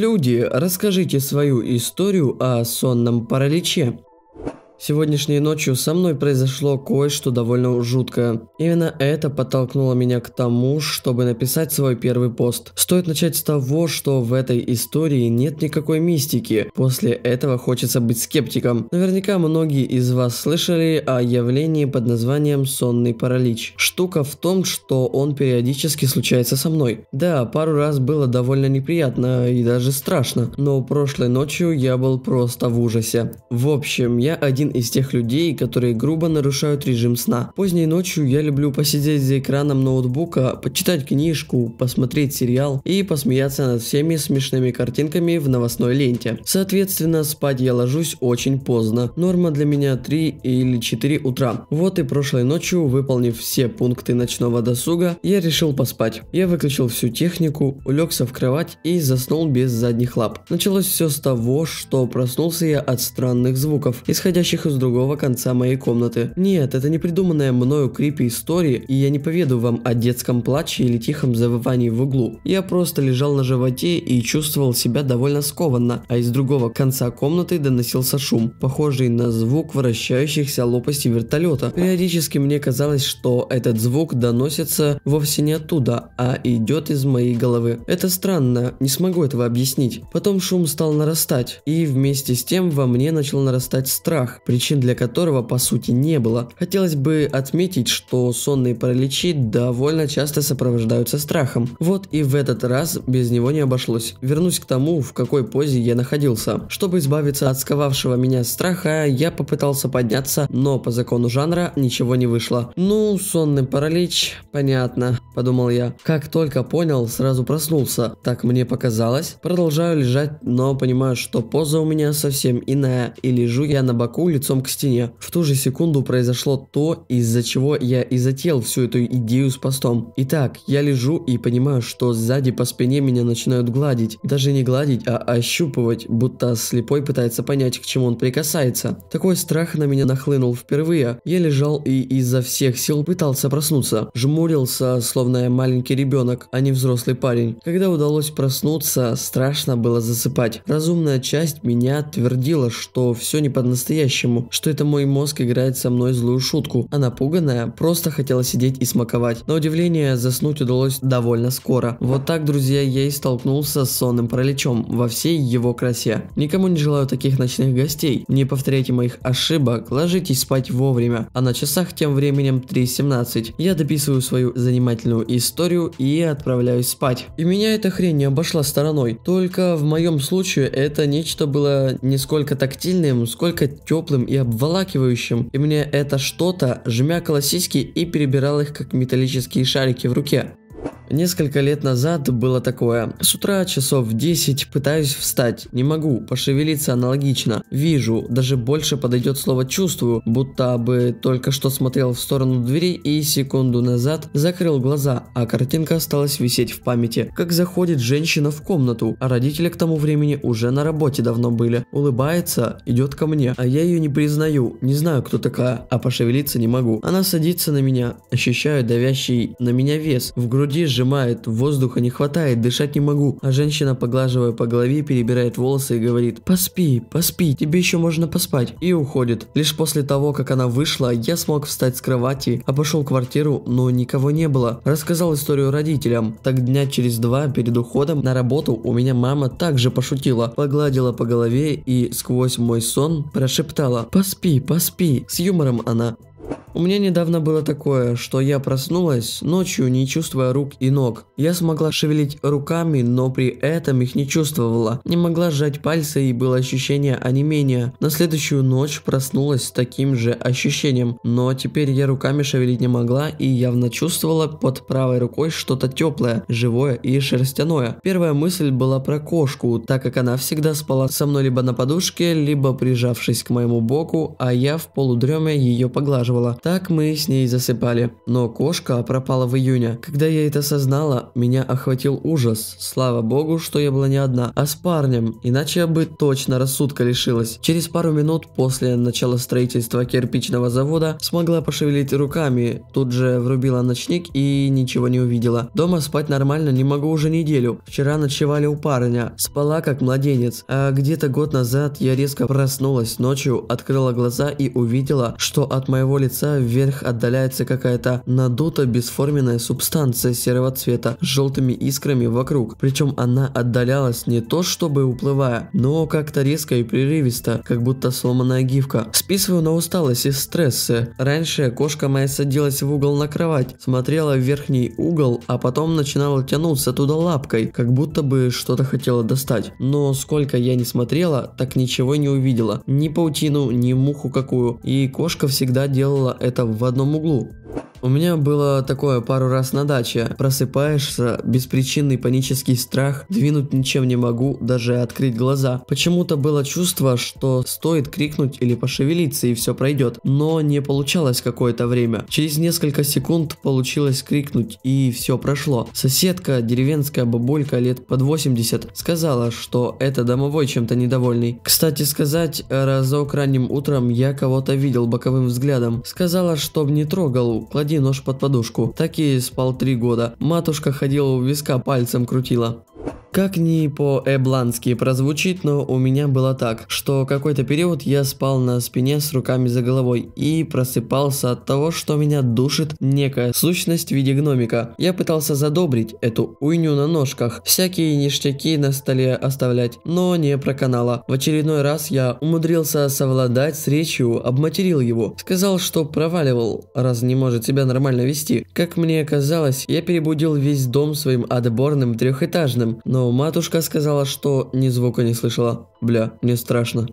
Люди, расскажите свою историю о сонном параличе. Сегодняшней ночью со мной произошло кое-что довольно жуткое. Именно это подтолкнуло меня к тому, чтобы написать свой первый пост. Стоит начать с того, что в этой истории нет никакой мистики. После этого хочется быть скептиком. Наверняка многие из вас слышали о явлении под названием сонный паралич. Штука в том, что он периодически случается со мной. Да, пару раз было довольно неприятно и даже страшно, но прошлой ночью я был просто в ужасе. В общем, я один один из тех людей, которые грубо нарушают режим сна. Поздней ночью я люблю посидеть за экраном ноутбука, почитать книжку, посмотреть сериал и посмеяться над всеми смешными картинками в новостной ленте. Соответственно, спать я ложусь очень поздно. Норма для меня 3 или 4 утра. Вот и прошлой ночью, выполнив все пункты ночного досуга, я решил поспать. Я выключил всю технику, улегся в кровать и заснул без задних лап. Началось все с того, что проснулся я от странных звуков, исходящих пришедших из другого конца моей комнаты. Нет, это не придуманная мною крипи история, и я не поведу вам о детском плаче или тихом завывании в углу. Я просто лежал на животе и чувствовал себя довольно скованно, а из другого конца комнаты доносился шум, похожий на звук вращающихся лопастей вертолета. Периодически мне казалось, что этот звук доносится вовсе не оттуда, а идет из моей головы. Это странно, не смогу этого объяснить. Потом шум стал нарастать, и вместе с тем во мне начал нарастать страх, причин для которого по сути не было. Хотелось бы отметить, что сонные параличи довольно часто сопровождаются страхом. Вот и в этот раз без него не обошлось. Вернусь к тому, в какой позе я находился. Чтобы избавиться от сковавшего меня страха, я попытался подняться, но по закону жанра ничего не вышло. Ну, сонный паралич, понятно подумал я. Как только понял, сразу проснулся. Так мне показалось. Продолжаю лежать, но понимаю, что поза у меня совсем иная. И лежу я на боку лицом к стене. В ту же секунду произошло то, из-за чего я и затеял всю эту идею с постом. Итак, я лежу и понимаю, что сзади по спине меня начинают гладить. Даже не гладить, а ощупывать, будто слепой пытается понять, к чему он прикасается. Такой страх на меня нахлынул впервые. Я лежал и изо всех сил пытался проснуться. Жмурился, словно Главное, маленький ребенок, а не взрослый парень. Когда удалось проснуться, страшно было засыпать. Разумная часть меня твердила, что все не по-настоящему, что это мой мозг играет со мной злую шутку, а напуганная просто хотела сидеть и смаковать. На удивление, заснуть удалось довольно скоро. Вот так, друзья, я и столкнулся с сонным параличом во всей его красе. Никому не желаю таких ночных гостей. Не повторяйте моих ошибок, ложитесь спать вовремя. А на часах тем временем 3.17. Я дописываю свою занимательную заканчиваю историю и отправляюсь спать. И меня эта хрень не обошла стороной. Только в моем случае это нечто было не сколько тактильным, сколько теплым и обволакивающим. И мне это что-то жмякало сиськи и перебирало их как металлические шарики в руке. Несколько лет назад было такое. С утра часов в 10 пытаюсь встать, не могу, пошевелиться аналогично. Вижу, даже больше подойдет слово чувствую, будто бы только что смотрел в сторону двери и секунду назад закрыл глаза, а картинка осталась висеть в памяти. Как заходит женщина в комнату, а родители к тому времени уже на работе давно были. Улыбается, идет ко мне, а я ее не признаю, не знаю кто такая, а пошевелиться не могу. Она садится на меня, ощущаю давящий на меня вес. В груди сжимает, воздуха не хватает, дышать не могу. А женщина, поглаживая по голове, перебирает волосы и говорит «Поспи, поспи, тебе еще можно поспать» и уходит. Лишь после того, как она вышла, я смог встать с кровати, обошел квартиру, но никого не было. Рассказал историю родителям. Так дня через два перед уходом на работу у меня мама также пошутила, погладила по голове и сквозь мой сон прошептала «Поспи, поспи». С юмором она у меня недавно было такое, что я проснулась ночью, не чувствуя рук и ног. Я смогла шевелить руками, но при этом их не чувствовала. Не могла сжать пальцы и было ощущение онемения. На следующую ночь проснулась с таким же ощущением, но теперь я руками шевелить не могла и явно чувствовала под правой рукой что-то теплое, живое и шерстяное. Первая мысль была про кошку, так как она всегда спала со мной либо на подушке, либо прижавшись к моему боку, а я в полудреме ее поглаживала. Так мы с ней засыпали, но кошка пропала в июне. Когда я это осознала, меня охватил ужас. Слава богу, что я была не одна, а с парнем, иначе я бы точно рассудка лишилась. Через пару минут после начала строительства кирпичного завода смогла пошевелить руками, тут же врубила ночник и ничего не увидела. Дома спать нормально не могу уже неделю. Вчера ночевали у парня, спала как младенец, а где-то год назад я резко проснулась ночью, открыла глаза и увидела, что от моего лица вверх отдаляется какая-то надута бесформенная субстанция серого цвета с желтыми искрами вокруг. Причем она отдалялась не то чтобы уплывая, но как-то резко и прерывисто, как будто сломанная гифка. Списываю на усталость и стрессы. Раньше кошка моя садилась в угол на кровать, смотрела в верхний угол, а потом начинала тянуться туда лапкой, как будто бы что-то хотела достать. Но сколько я не смотрела, так ничего не увидела. Ни паутину, ни муху какую. И кошка всегда делала это в одном углу. У меня было такое пару раз на даче. Просыпаешься, беспричинный панический страх, двинуть ничем не могу, даже открыть глаза. Почему-то было чувство, что стоит крикнуть или пошевелиться и все пройдет, но не получалось какое-то время. Через несколько секунд получилось крикнуть и все прошло. Соседка, деревенская бабулька лет под 80, сказала, что это домовой чем-то недовольный. Кстати сказать, разок ранним утром я кого-то видел боковым взглядом. Сказала, чтоб не трогал, клади клади нож под подушку. Так и спал три года. Матушка ходила у виска, пальцем крутила. Как ни по-эблански прозвучит, но у меня было так, что какой-то период я спал на спине с руками за головой и просыпался от того, что меня душит некая сущность в виде гномика. Я пытался задобрить эту уйню на ножках, всякие ништяки на столе оставлять, но не проканало. В очередной раз я умудрился совладать с речью, обматерил его, сказал, что проваливал, раз не может себя себя нормально вести. Как мне казалось, я перебудил весь дом своим отборным трехэтажным, но матушка сказала, что ни звука не слышала. Бля, мне страшно.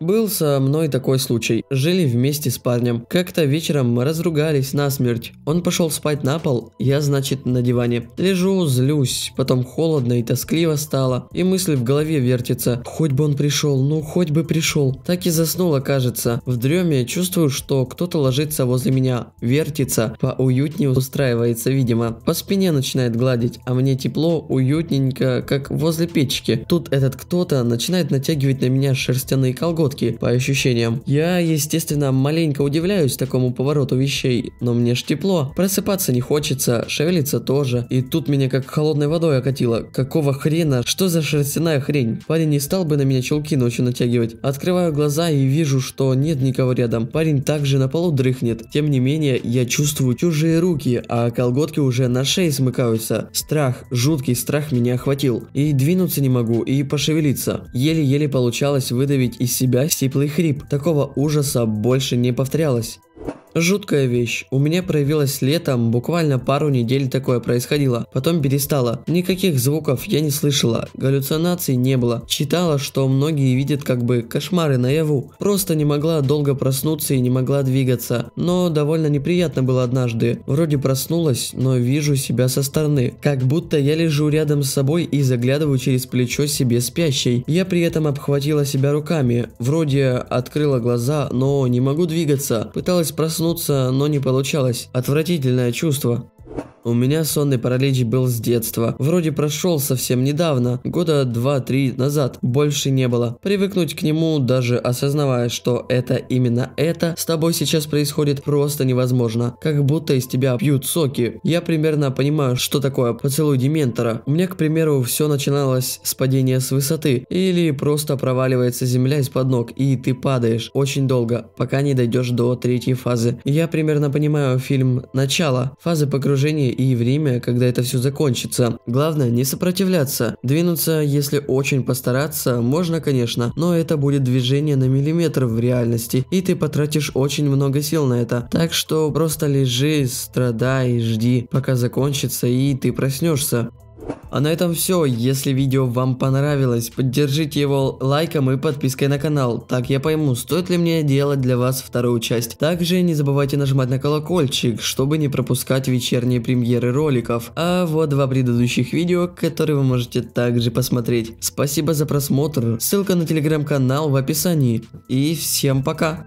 Был со мной такой случай. Жили вместе с парнем. Как-то вечером мы разругались на смерть. Он пошел спать на пол, я, значит, на диване. Лежу, злюсь, потом холодно и тоскливо стало. И мысли в голове вертятся. Хоть бы он пришел, ну хоть бы пришел. Так и заснула, кажется. В дреме чувствую, что кто-то ложится возле меня. Вертится, поуютнее устраивается, видимо. По спине начинает гладить, а мне тепло, уютненько, как возле печки. Тут этот кто-то начинает натягивать на меня шерстяные колготы сходки, по ощущениям. Я, естественно, маленько удивляюсь такому повороту вещей, но мне ж тепло. Просыпаться не хочется, шевелиться тоже. И тут меня как холодной водой окатило. Какого хрена? Что за шерстяная хрень? Парень не стал бы на меня челки ночью натягивать. Открываю глаза и вижу, что нет никого рядом. Парень также на полу дрыхнет. Тем не менее, я чувствую чужие руки, а колготки уже на шее смыкаются. Страх, жуткий страх меня охватил. И двинуться не могу, и пошевелиться. Еле-еле получалось выдавить из себя себя сиплый хрип. Такого ужаса больше не повторялось. Жуткая вещь. У меня проявилась летом, буквально пару недель такое происходило. Потом перестало. Никаких звуков я не слышала, галлюцинаций не было. Читала, что многие видят как бы кошмары наяву. Просто не могла долго проснуться и не могла двигаться. Но довольно неприятно было однажды. Вроде проснулась, но вижу себя со стороны. Как будто я лежу рядом с собой и заглядываю через плечо себе спящей. Я при этом обхватила себя руками. Вроде открыла глаза, но не могу двигаться. Пыталась проснуться проснуться, но не получалось. Отвратительное чувство. У меня сонный паралич был с детства. Вроде прошел совсем недавно, года 2-3 назад. Больше не было. Привыкнуть к нему, даже осознавая, что это именно это, с тобой сейчас происходит просто невозможно. Как будто из тебя пьют соки. Я примерно понимаю, что такое поцелуй Дементора. У меня, к примеру, все начиналось с падения с высоты. Или просто проваливается земля из-под ног, и ты падаешь очень долго, пока не дойдешь до третьей фазы. Я примерно понимаю фильм «Начало», фазы погружения и время, когда это все закончится. Главное не сопротивляться. Двинуться, если очень постараться, можно, конечно, но это будет движение на миллиметр в реальности, и ты потратишь очень много сил на это. Так что просто лежи, страдай, жди, пока закончится и ты проснешься. А на этом все. Если видео вам понравилось, поддержите его лайком и подпиской на канал. Так я пойму, стоит ли мне делать для вас вторую часть. Также не забывайте нажимать на колокольчик, чтобы не пропускать вечерние премьеры роликов. А вот два предыдущих видео, которые вы можете также посмотреть. Спасибо за просмотр. Ссылка на телеграм-канал в описании. И всем пока.